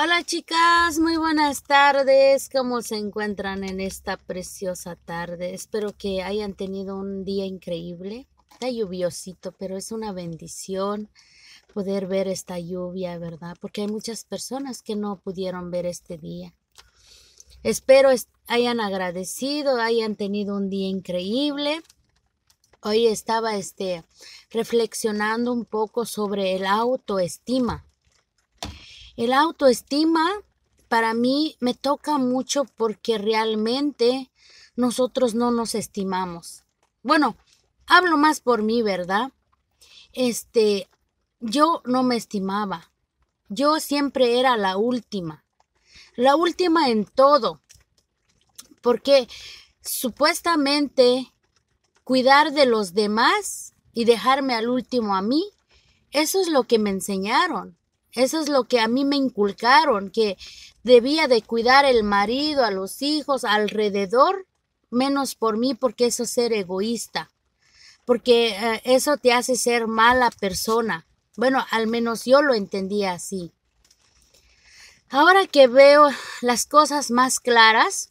Hola chicas, muy buenas tardes. ¿Cómo se encuentran en esta preciosa tarde? Espero que hayan tenido un día increíble. Está lluviosito, pero es una bendición poder ver esta lluvia, ¿verdad? Porque hay muchas personas que no pudieron ver este día. Espero hayan agradecido, hayan tenido un día increíble. Hoy estaba este, reflexionando un poco sobre el autoestima el autoestima para mí me toca mucho porque realmente nosotros no nos estimamos. Bueno, hablo más por mí, ¿verdad? Este, yo no me estimaba. Yo siempre era la última. La última en todo. Porque supuestamente cuidar de los demás y dejarme al último a mí, eso es lo que me enseñaron. Eso es lo que a mí me inculcaron, que debía de cuidar el marido, a los hijos, alrededor, menos por mí, porque eso es ser egoísta, porque eh, eso te hace ser mala persona. Bueno, al menos yo lo entendía así. Ahora que veo las cosas más claras,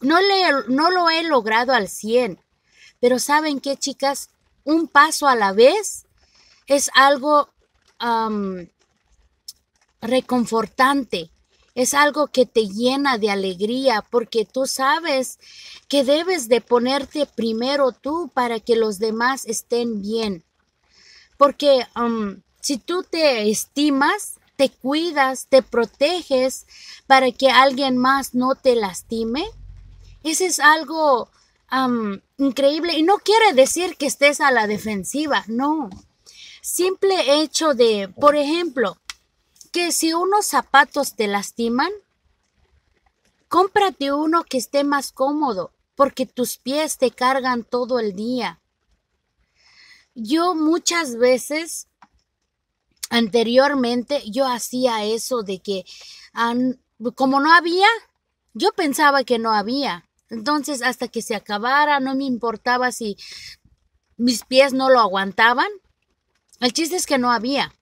no, le, no lo he logrado al 100, pero ¿saben qué, chicas? Un paso a la vez es algo reconfortante. Es algo que te llena de alegría porque tú sabes que debes de ponerte primero tú para que los demás estén bien. Porque si tú te estimas, te cuidas, te proteges para que alguien más no te lastime, ese es algo increíble. Y no quiere decir que estés a la defensiva, no simple hecho de, por ejemplo, que si unos zapatos te lastiman, cómprate uno que esté más cómodo, porque tus pies te cargan todo el día. Yo muchas veces, anteriormente, yo hacía eso de que, como no había, yo pensaba que no había. Entonces, hasta que se acabara, no me importaba si mis pies no lo aguantaban, el chiste es que no había.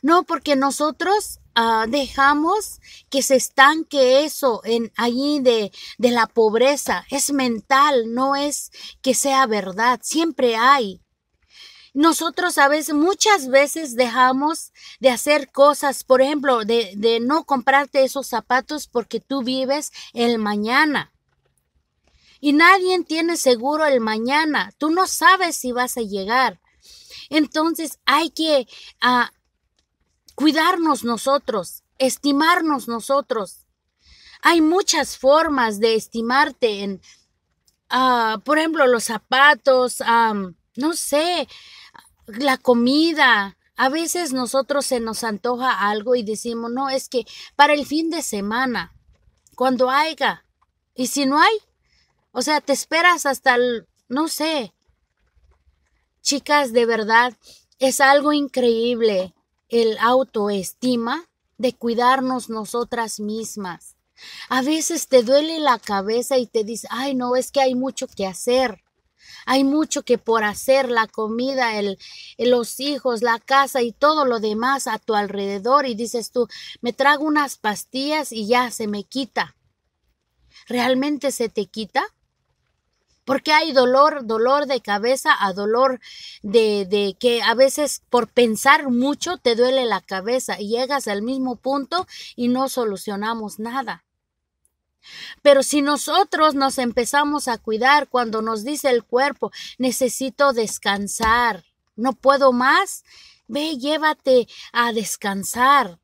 No, porque nosotros ah, dejamos que se estanque eso en allí de, de la pobreza. Es mental, no es que sea verdad. Siempre hay. Nosotros a veces, muchas veces dejamos de hacer cosas, por ejemplo, de, de no comprarte esos zapatos porque tú vives el mañana. Y nadie tiene seguro el mañana. Tú no sabes si vas a llegar. Entonces hay que ah, cuidarnos nosotros, estimarnos nosotros. Hay muchas formas de estimarte en, ah, por ejemplo, los zapatos, no sé, la comida, a veces nosotros se nos antoja algo y decimos, no, es que para el fin de semana, cuando haya, y si no hay, o sea, te esperas hasta el, no sé, Chicas, de verdad, es algo increíble el autoestima de cuidarnos nosotras mismas. A veces te duele la cabeza y te dice, ay, no, es que hay mucho que hacer. Hay mucho que por hacer, la comida, el, los hijos, la casa y todo lo demás a tu alrededor. Y dices tú, me trago unas pastillas y ya se me quita. ¿Realmente se te quita? Porque hay dolor, dolor de cabeza a dolor de, de que a veces por pensar mucho te duele la cabeza y llegas al mismo punto y no solucionamos nada. Pero si nosotros nos empezamos a cuidar cuando nos dice el cuerpo, necesito descansar, no puedo más, ve, llévate a descansar,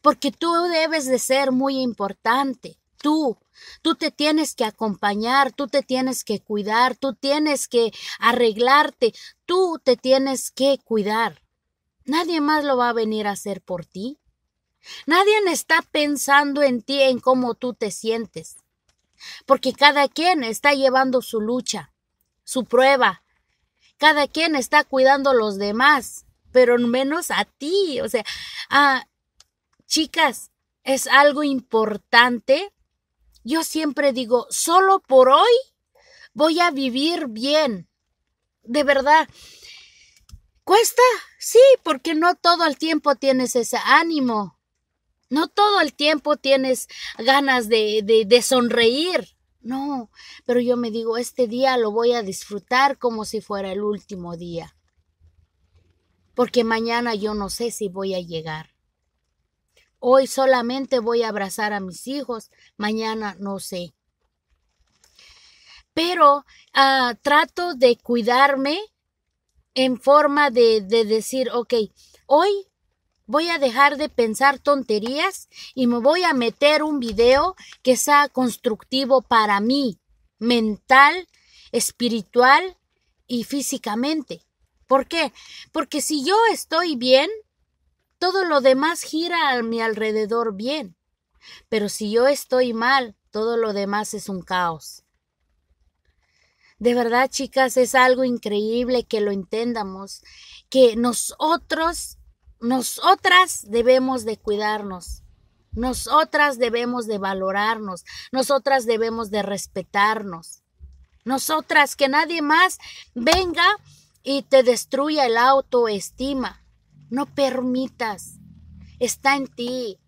porque tú debes de ser muy importante, tú, Tú te tienes que acompañar, tú te tienes que cuidar, tú tienes que arreglarte, tú te tienes que cuidar. Nadie más lo va a venir a hacer por ti. Nadie está pensando en ti, en cómo tú te sientes. Porque cada quien está llevando su lucha, su prueba. Cada quien está cuidando a los demás, pero menos a ti. O sea, ah, chicas, es algo importante yo siempre digo, solo por hoy voy a vivir bien. De verdad. ¿Cuesta? Sí, porque no todo el tiempo tienes ese ánimo. No todo el tiempo tienes ganas de, sonreír. No, pero yo me digo, este día lo voy a disfrutar como si fuera el último día. Porque mañana yo no sé si voy a llegar. Hoy solamente voy a abrazar a mis hijos, mañana no sé. Pero ah, trato de cuidarme en forma de, de decir, ok, hoy voy a dejar de pensar tonterías y me voy a meter un video que sea constructivo para mí, mental, espiritual y físicamente. ¿Por qué? Porque si yo estoy bien, todo lo demás gira a mi alrededor bien. Pero si yo estoy mal, todo lo demás es un caos. De verdad, chicas, es algo increíble que lo entendamos, que nosotros, nosotras debemos de cuidarnos, nosotras debemos de valorarnos, nosotras debemos de respetarnos, nosotras que nadie más venga y te destruya el autoestima. No permitas. Está en ti.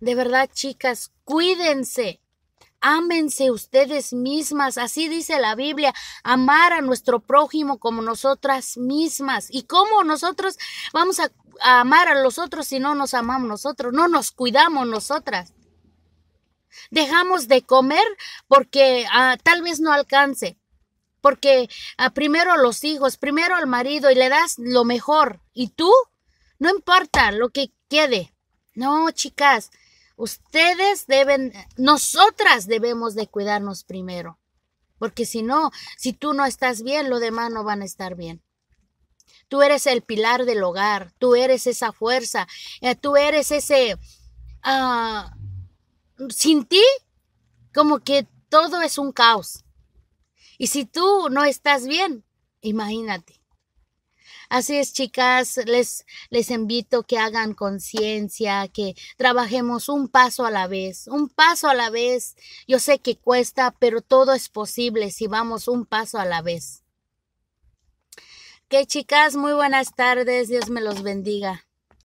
De verdad, chicas, cuídense. Ámense ustedes mismas, así dice la Biblia, amar a nuestro prójimo como nosotras mismas. ¿Y cómo nosotros vamos a, amar a los otros si no nos amamos nosotros? No nos cuidamos nosotras. Dejamos de comer porque ah, tal vez no alcance, porque ah, primero los hijos, primero el marido y le das lo mejor. ¿Y tú? No importa lo que quede. No, chicas, ustedes deben, nosotras debemos de cuidarnos primero, porque si no, si tú no estás bien, lo demás no van a estar bien. Tú eres el pilar del hogar, tú eres esa fuerza, eh, tú eres ese... Ah, sin ti, como que todo es un caos. Y si tú no estás bien, imagínate. Así es, chicas, les, les invito que hagan conciencia, que trabajemos un paso a la vez, un paso a la vez. Yo sé que cuesta, pero todo es posible si vamos un paso a la vez. Que chicas, muy buenas tardes, Dios me los bendiga.